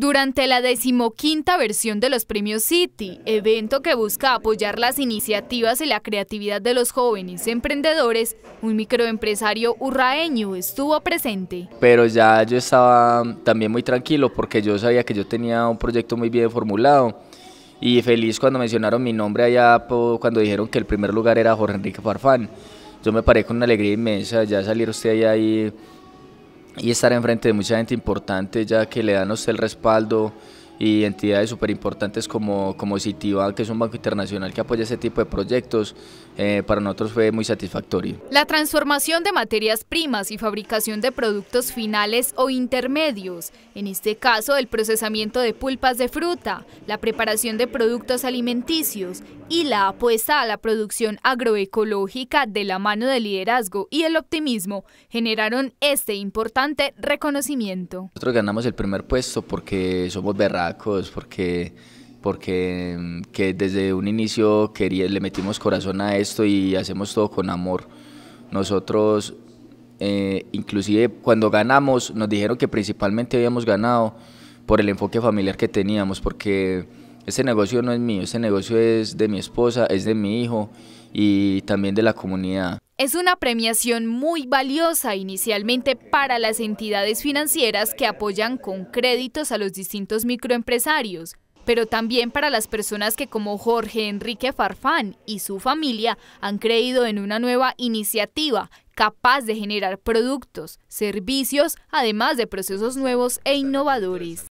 Durante la decimoquinta versión de los premios City, evento que busca apoyar las iniciativas y la creatividad de los jóvenes emprendedores, un microempresario urraeño estuvo presente. Pero ya yo estaba también muy tranquilo porque yo sabía que yo tenía un proyecto muy bien formulado y feliz cuando mencionaron mi nombre allá cuando dijeron que el primer lugar era Jorge Enrique Farfán. Yo me paré con una alegría inmensa, ya salir usted allá y y estar enfrente de mucha gente importante ya que le dan usted el respaldo y entidades súper importantes como, como Citibank, que es un banco internacional que apoya ese tipo de proyectos, eh, para nosotros fue muy satisfactorio. La transformación de materias primas y fabricación de productos finales o intermedios, en este caso el procesamiento de pulpas de fruta, la preparación de productos alimenticios y la apuesta a la producción agroecológica de la mano del liderazgo y el optimismo generaron este importante reconocimiento. Nosotros ganamos el primer puesto porque somos berracos, porque porque mm, que desde un inicio quería, le metimos corazón a esto y hacemos todo con amor. Nosotros, eh, inclusive cuando ganamos, nos dijeron que principalmente habíamos ganado por el enfoque familiar que teníamos, porque este negocio no es mío, este negocio es de mi esposa, es de mi hijo y también de la comunidad. Es una premiación muy valiosa inicialmente para las entidades financieras que apoyan con créditos a los distintos microempresarios, pero también para las personas que como Jorge Enrique Farfán y su familia han creído en una nueva iniciativa capaz de generar productos, servicios, además de procesos nuevos e innovadores.